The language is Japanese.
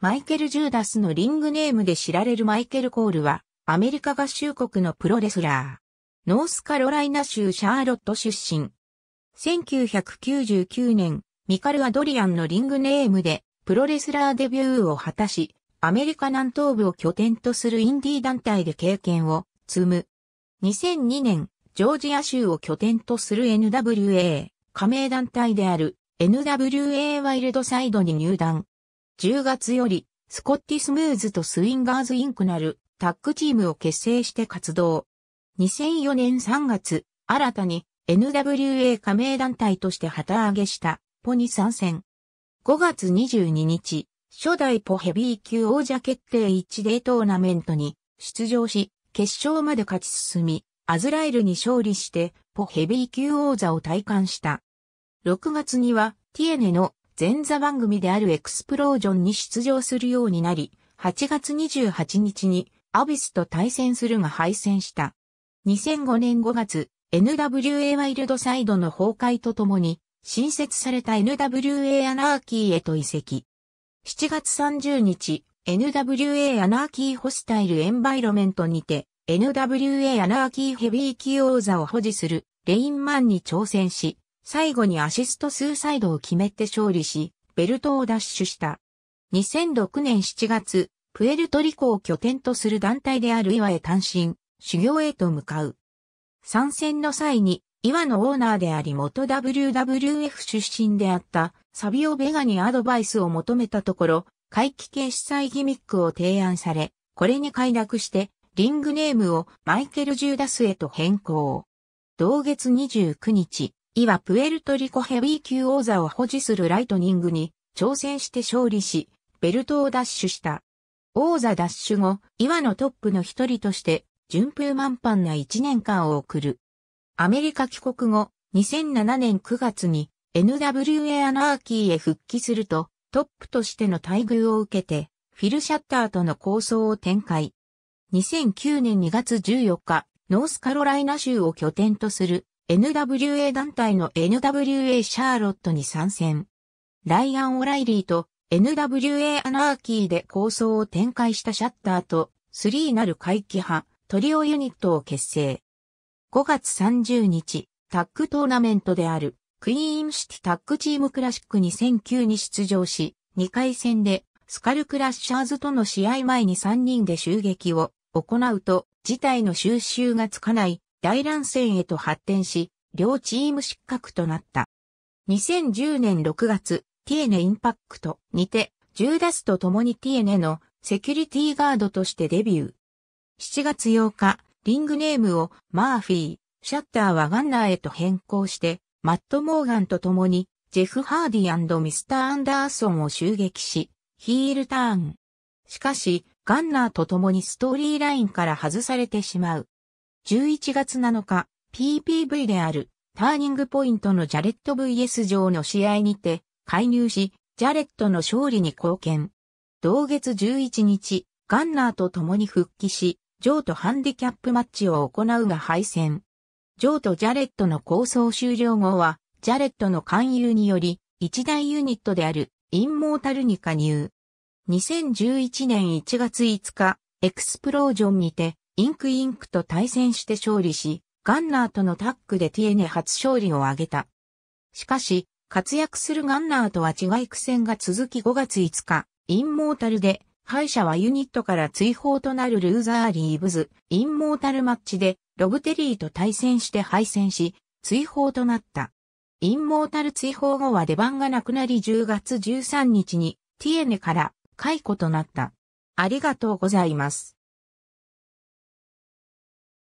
マイケル・ジューダスのリングネームで知られるマイケル・コールは、アメリカ合衆国のプロレスラー。ノースカロライナ州シャーロット出身。1999年、ミカル・アドリアンのリングネームで、プロレスラーデビューを果たし、アメリカ南東部を拠点とするインディー団体で経験を積む。2002年、ジョージア州を拠点とする NWA、加盟団体である NWA ワイルドサイドに入団。10月より、スコッティスムーズとスインガーズインクなるタッグチームを結成して活動。2004年3月、新たに NWA 加盟団体として旗揚げしたポに参戦。5月22日、初代ポヘビー級王者決定1デートーナメントに出場し、決勝まで勝ち進み、アズライルに勝利してポヘビー級王座を体感した。6月にはティエネの前座番組であるエクスプロージョンに出場するようになり、8月28日にアビスと対戦するが敗戦した。2005年5月、NWA ワイルドサイドの崩壊とともに、新設された NWA アナーキーへと移籍。7月30日、NWA アナーキーホスタイルエンバイロメントにて、NWA アナーキーヘビー級王座を保持するレインマンに挑戦し、最後にアシストスーサイドを決めて勝利し、ベルトを奪取した。2006年7月、プエルトリコを拠点とする団体である岩へ単身、修行へと向かう。参戦の際に、岩のオーナーであり元 WWF 出身であったサビオ・ベガにアドバイスを求めたところ、回帰系主催ギミックを提案され、これに快諾して、リングネームをマイケル・ジューダスへと変更。同月29日、イはプエルトリコヘビー級王座を保持するライトニングに挑戦して勝利し、ベルトを奪取した。王座奪取後、イワのトップの一人として順風満帆な一年間を送る。アメリカ帰国後、2007年9月に NWA アナーキーへ復帰すると、トップとしての待遇を受けて、フィル・シャッターとの構想を展開。2009年2月14日、ノースカロライナ州を拠点とする NWA 団体の NWA シャーロットに参戦。ライアン・オライリーと NWA アナーキーで構想を展開したシャッターと3なる回帰派トリオユニットを結成。5月30日、タッグトーナメントであるクイーンシティタッグチームクラシック2009に出場し、2回戦でスカルクラッシャーズとの試合前に3人で襲撃を行うと、事態の収拾がつかない大乱戦へと発展し、両チーム失格となった。2010年6月、ティエネインパクトにて、ジューダスと共にティエネのセキュリティガードとしてデビュー。7月8日、リングネームをマーフィー、シャッターはガンナーへと変更して、マット・モーガンと共に、ジェフ・ハーディミスター・アンダーソンを襲撃し、ヒールターン。しかし、ガンナーと共にストーリーラインから外されてしまう。11月7日、PPV である、ターニングポイントのジャレット VS 上の試合にて、介入し、ジャレットの勝利に貢献。同月11日、ガンナーと共に復帰し、ジョーとハンディキャップマッチを行うが敗戦。ジョーとジャレットの構想終了後は、ジャレットの勧誘により、一大ユニットである、インモータルに加入。2011年1月5日、エクスプロージョンにて、インクインクと対戦して勝利し、ガンナーとのタッグでティエネ初勝利を挙げた。しかし、活躍するガンナーとは違い苦戦が続き5月5日、インモータルで、敗者はユニットから追放となるルーザーリーブズ、インモータルマッチで、ロブテリーと対戦して敗戦し、追放となった。インモータル追放後は出番がなくなり10月13日に、ティエネから解雇となった。ありがとうございます。